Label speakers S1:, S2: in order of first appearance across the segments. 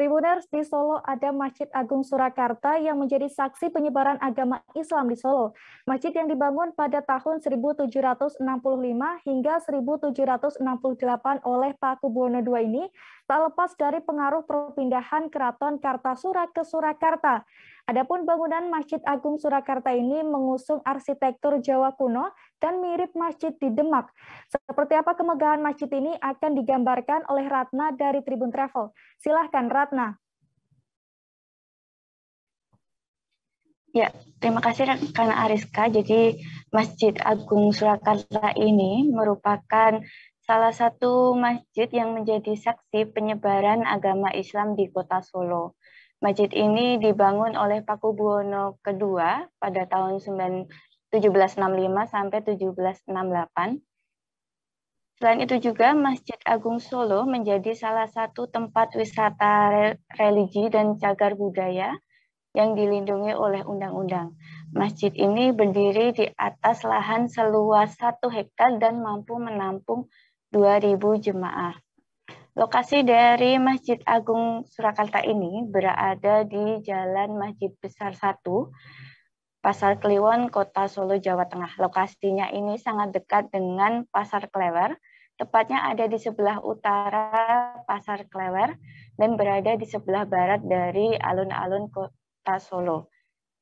S1: Tribuners di Solo ada Masjid Agung Surakarta yang menjadi saksi penyebaran agama Islam di Solo. Masjid yang dibangun pada tahun 1765 hingga 1768 oleh Paku Buwono II ini tak lepas dari pengaruh perpindahan Keraton Kartasura ke Surakarta. Adapun bangunan Masjid Agung Surakarta ini mengusung arsitektur Jawa kuno dan mirip masjid di Demak. Seperti apa kemegahan masjid ini akan digambarkan oleh Ratna dari Tribun Travel. Silahkan Ratna.
S2: Ya, terima kasih rekan Ariska. Jadi Masjid Agung Surakarta ini merupakan salah satu masjid yang menjadi saksi penyebaran agama Islam di kota Solo. Masjid ini dibangun oleh Paku Buwono II pada tahun 1765 sampai 1768. Selain itu juga Masjid Agung Solo menjadi salah satu tempat wisata religi dan cagar budaya yang dilindungi oleh undang-undang. Masjid ini berdiri di atas lahan seluas satu hektar dan mampu menampung 2.000 jemaah. Lokasi dari Masjid Agung Surakarta ini berada di Jalan Masjid Besar 1, Pasar Kliwon, Kota Solo, Jawa Tengah. Lokasinya ini sangat dekat dengan Pasar Klewer, tepatnya ada di sebelah utara Pasar Klewer dan berada di sebelah barat dari alun-alun Kota Solo.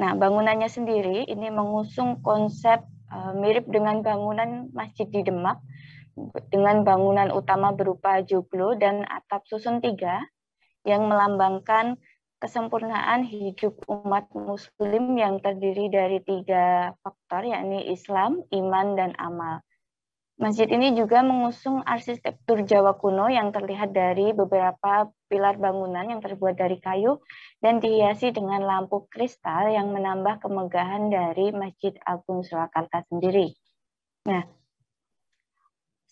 S2: Nah, bangunannya sendiri ini mengusung konsep eh, mirip dengan bangunan masjid di Demak, dengan bangunan utama berupa joglo dan atap susun tiga yang melambangkan kesempurnaan hidup umat muslim yang terdiri dari tiga faktor yakni Islam, iman, dan amal. Masjid ini juga mengusung arsitektur Jawa kuno yang terlihat dari beberapa pilar bangunan yang terbuat dari kayu dan dihiasi dengan lampu kristal yang menambah kemegahan dari Masjid Agung Surakarta sendiri. Nah,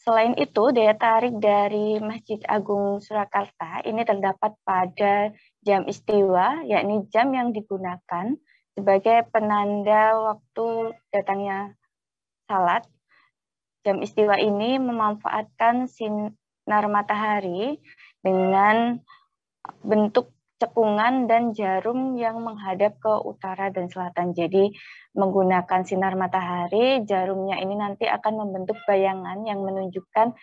S2: Selain itu, daya tarik dari Masjid Agung Surakarta ini terdapat pada jam istiwa, yakni jam yang digunakan sebagai penanda waktu datangnya salat. Jam istiwa ini memanfaatkan sinar matahari dengan bentuk cekungan dan jarum yang menghadap ke utara dan selatan. Jadi menggunakan sinar matahari, jarumnya ini nanti akan membentuk bayangan yang menunjukkan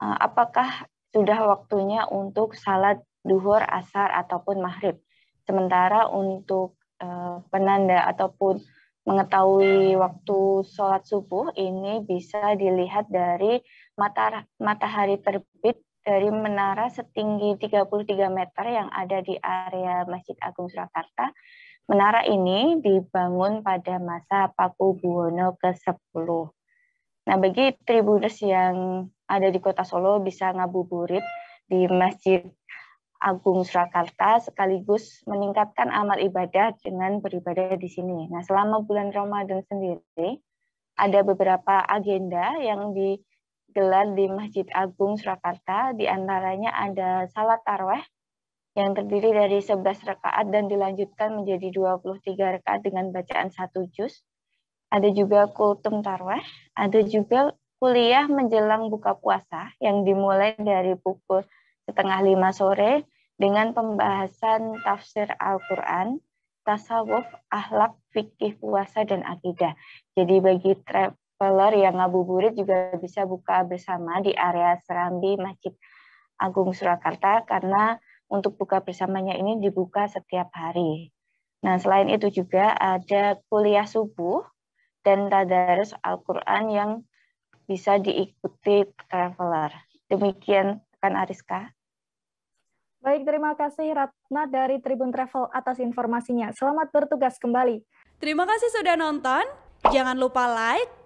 S2: uh, apakah sudah waktunya untuk salat duhur, asar, ataupun maghrib. Sementara untuk uh, penanda ataupun mengetahui waktu sholat subuh ini bisa dilihat dari matahari terbit dari menara setinggi 33 meter yang ada di area Masjid Agung Surakarta. Menara ini dibangun pada masa Paku Buwono ke-10. Nah, bagi tribuners yang ada di kota Solo bisa ngabuburit di Masjid Agung Surakarta sekaligus meningkatkan amal ibadah dengan beribadah di sini. Nah, selama bulan Ramadan sendiri ada beberapa agenda yang di gelar di Masjid Agung Surakarta, diantaranya ada salat tarweh yang terdiri dari 11 rakaat dan dilanjutkan menjadi 23 rakaat dengan bacaan satu juz. Ada juga kultum tarweh, ada juga kuliah menjelang buka puasa yang dimulai dari pukul setengah lima sore dengan pembahasan tafsir Al-Quran, tasawuf, ahlak, fikih puasa, dan akidah. Jadi bagi Traveler yang ngabuburit juga bisa buka bersama di area Serambi Masjid Agung Surakarta karena untuk buka bersamanya ini dibuka setiap hari. Nah, selain itu juga ada kuliah subuh dan tadarus Al-Qur'an yang bisa diikuti traveler. Demikian kan Ariska.
S1: Baik, terima kasih Ratna dari Tribun Travel atas informasinya. Selamat bertugas kembali. Terima kasih sudah nonton. Jangan lupa like,